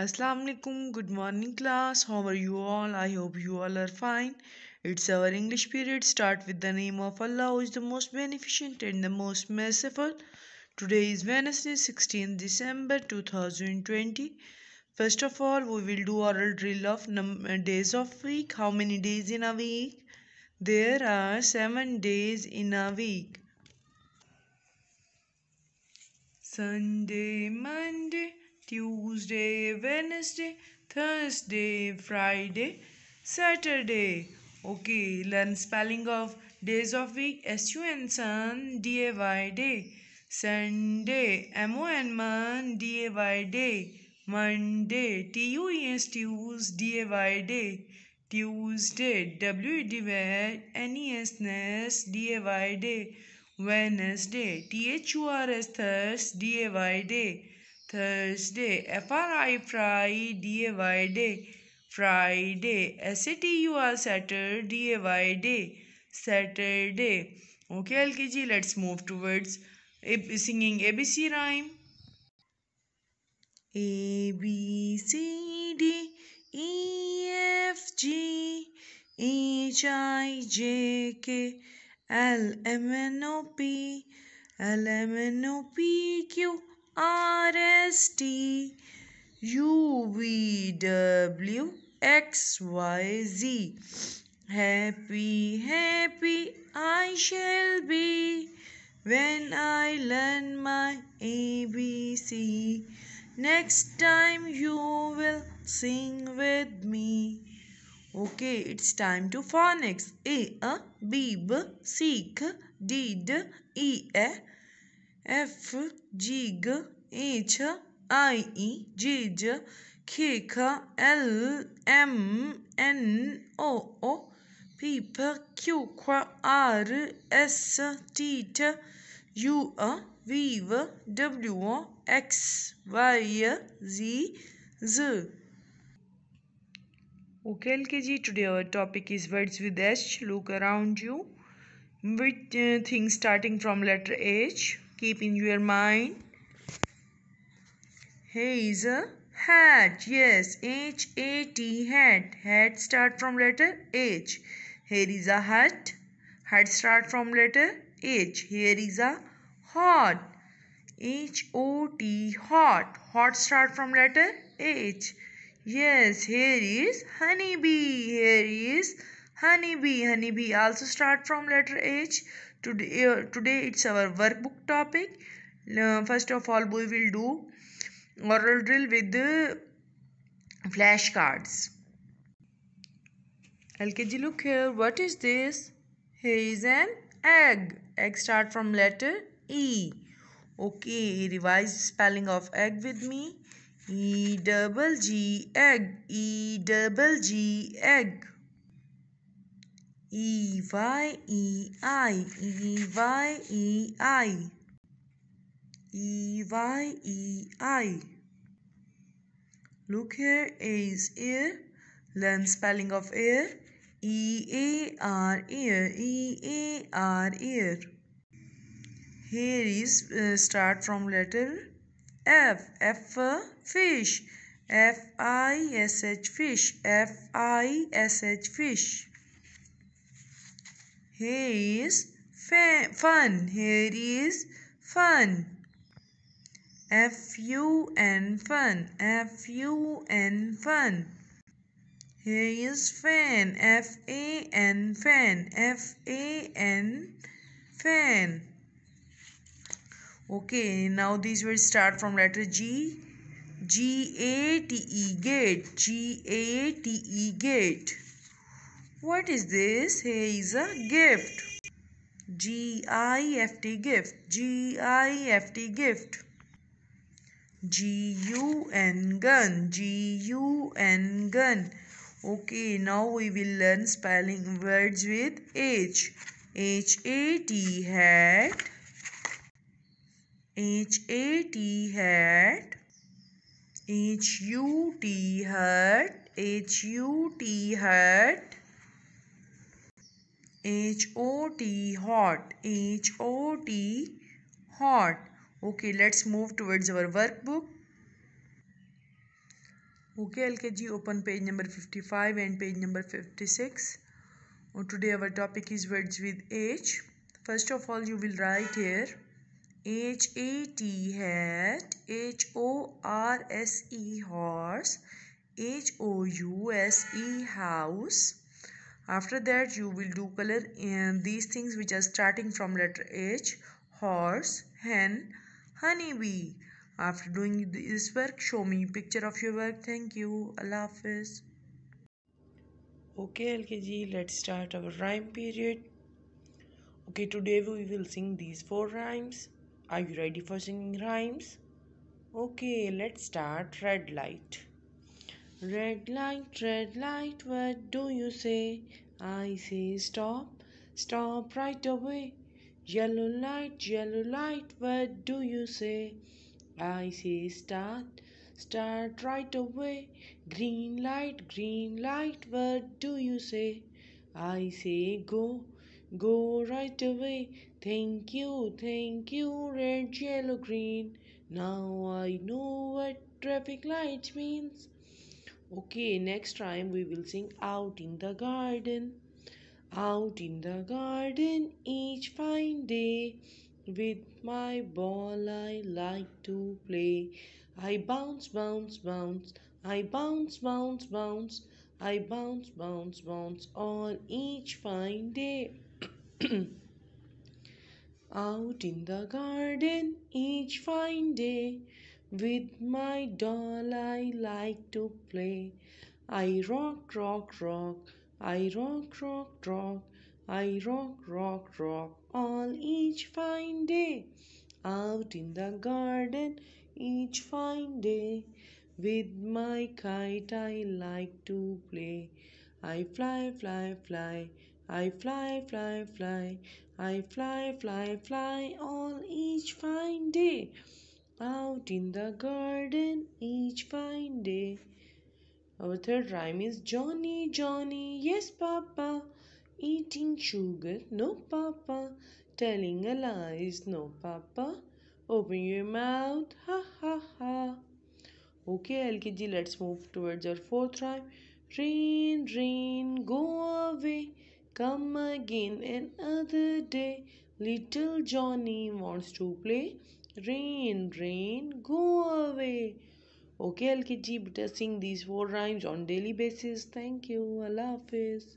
Assalamualaikum good morning class how are you all I hope you all are fine it's our English period start with the name of Allah who is the most beneficent and the most merciful today is Wednesday 16 December 2020 first of all we will do oral drill of uh, days of week how many days in a week there are 7 days in a week Sunday Monday Tuesday, Wednesday, Thursday, Friday, Saturday. Okay, learn spelling of days of week S-U-N sun, D-A-Y day. Sunday, M-O-N man, D-A-Y day. Monday, T-U-E-S Tuesday, D-A-Y day. Tuesday, W-E-D D-A-Y day. Wednesday, T-H-U-R-S Thursday, D A Y D-A-Y day. Thursday. F R I Friday, day. Friday. S A T U R Saturday, Saturday. Okay, LKG, let's move towards singing ABC rhyme. A B C D E F G H I J K L M N O P L M N O P Q R S T U V W X Y Z. Happy, happy I shall be when I learn my ABC. Next time you will sing with me. Okay, it's time to phonics. A, A, B, B, C, K, D, D, E, A, F, G, G, A ಛ Okay, LKG, today our topic is words with H. Look around you. With uh, things starting from letter H, keep in your mind he is a hat. Yes, H A T hat. Hat start from letter H. Here is a hut. Hut start from letter H. Here is a hot. H O T hot. Hot start from letter H. Yes, here is honeybee. Here is honeybee. Honeybee also start from letter H. Today, uh, today it's our workbook topic. Uh, first of all, we will do oral drill with the flashcards. LKG look here. What is this? Here is an egg. Egg start from letter E. Okay, revise spelling of egg with me. E double G egg. E double G egg. E Y E I E Y E I E Y E I Look here, A is air. Learn spelling of air. E A R ear. E A R ear. Here is uh, start from letter F. F fish. F I S H fish. F I S H fish. Here is fun. Here is fun. F U N fun. F U N fun. Here is fan. F A N fan. F A N fan. Okay, now these will start from letter G. G A T E gate. G A T E gate. What is this? Here is a gift. G I F T gift. G I F T gift. G U N gun. G U N gun. Okay, now we will learn spelling words with H. H A T hat. H A T hat. H U T hat. H U T hat. H O T hot. H O T hot okay let's move towards our workbook okay lkg open page number 55 and page number 56 oh, today our topic is words with h first of all you will write here h a t hat h o r s e horse h o u s e house after that you will do color in these things which are starting from letter h horse hen honeybee. After doing this work, show me picture of your work. Thank you. Allah Hafiz. Okay, LKG, let's start our rhyme period. Okay, today we will sing these four rhymes. Are you ready for singing rhymes? Okay, let's start red light. Red light, red light, what do you say? I say stop, stop right away. Yellow light, yellow light, what do you say? I say start, start right away. Green light, green light, what do you say? I say go, go right away. Thank you, thank you, red, yellow, green. Now I know what traffic light means. Okay, next time we will sing out in the garden. Out in the garden each fine day, with my ball I like to play. I bounce, bounce, bounce, I bounce, bounce, bounce, I bounce, bounce, bounce on each fine day. Out in the garden each fine day, with my doll I like to play. I rock, rock, rock. I rock, rock, rock, I rock, rock, rock all each fine day. Out in the garden each fine day. With my kite I like to play. I fly, fly, fly. I fly, fly, fly. I fly, fly, fly all each fine day. Out in the garden each fine day. Our third rhyme is Johnny, Johnny, yes, Papa. Eating sugar, no, Papa. Telling a lie is no, Papa. Open your mouth, ha, ha, ha. Okay, LKG, let's move towards our fourth rhyme. Rain, rain, go away. Come again another day. Little Johnny wants to play. Rain, rain, go away. Okay, I'll keep testing these four rhymes on daily basis. Thank you. Allah Hafiz.